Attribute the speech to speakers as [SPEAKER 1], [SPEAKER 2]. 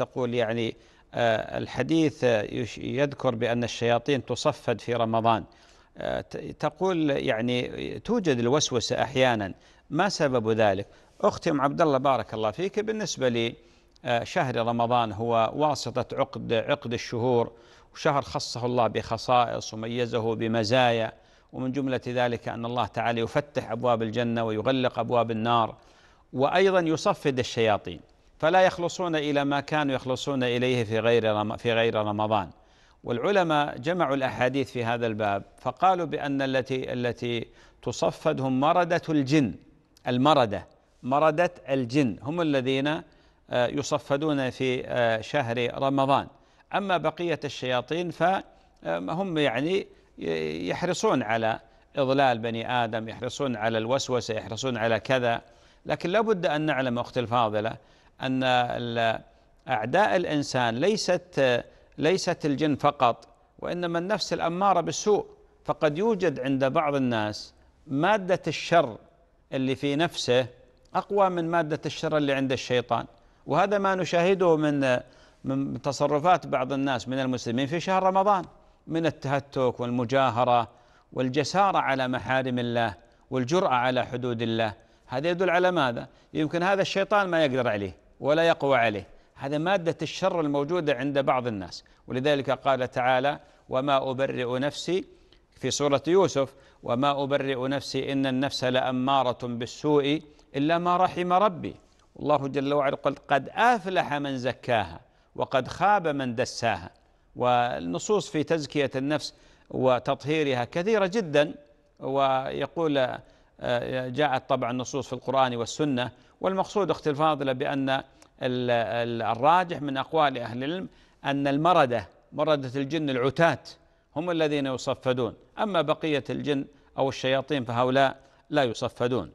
[SPEAKER 1] تقول يعني آه، الحديث آه، يذكر بأن الشياطين تصفد في رمضان آه، تقول يعني توجد الوسوسة أحيانا ما سبب ذلك أختي عبد الله بارك الله فيك بالنسبة لي شهر رمضان هو واسطة عقد عقد الشهور وشهر خصه الله بخصائص وميزه بمزايا ومن جملة ذلك أن الله تعالى يفتح أبواب الجنة ويغلق أبواب النار وأيضا يصفد الشياطين فلا يخلصون إلى ما كانوا يخلصون إليه في غير في غير رمضان والعلماء جمعوا الأحاديث في هذا الباب فقالوا بأن التي التي تصفد هم مردة الجن المردة مردة الجن هم الذين آه، يصفدون في آه، شهر رمضان أما بقية الشياطين فهم آه، يعني يحرصون على إضلال بني آدم يحرصون على الوسوسة يحرصون على كذا لكن لابد أن نعلم أختي الفاضلة أن أعداء الإنسان ليست ليست الجن فقط وإنما النفس الأمارة بالسوء فقد يوجد عند بعض الناس مادة الشر اللي في نفسه أقوى من مادة الشر اللي عند الشيطان وهذا ما نشاهده من من تصرفات بعض الناس من المسلمين في شهر رمضان من التهتك والمجاهرة والجسارة على محارم الله والجرأة على حدود الله هذا يدل على ماذا؟ يمكن هذا الشيطان ما يقدر عليه ولا يقوى عليه هذا مادة الشر الموجودة عند بعض الناس ولذلك قال تعالى وما أبرئ نفسي في سورة يوسف وما أبرئ نفسي إن النفس لأمارة بالسوء إلا ما رحم ربي والله جل وعلا قال قد أفلح من زكاها وقد خاب من دساها والنصوص في تزكية النفس وتطهيرها كثيرة جدا ويقول آه، جاءت طبعا نصوص في القرآن والسنة والمقصود أختي الفاضلة بأن الراجح من أقوال أهل العلم أن المردة مردة الجن العتاة هم الذين يصفدون أما بقية الجن أو الشياطين فهؤلاء لا يصفدون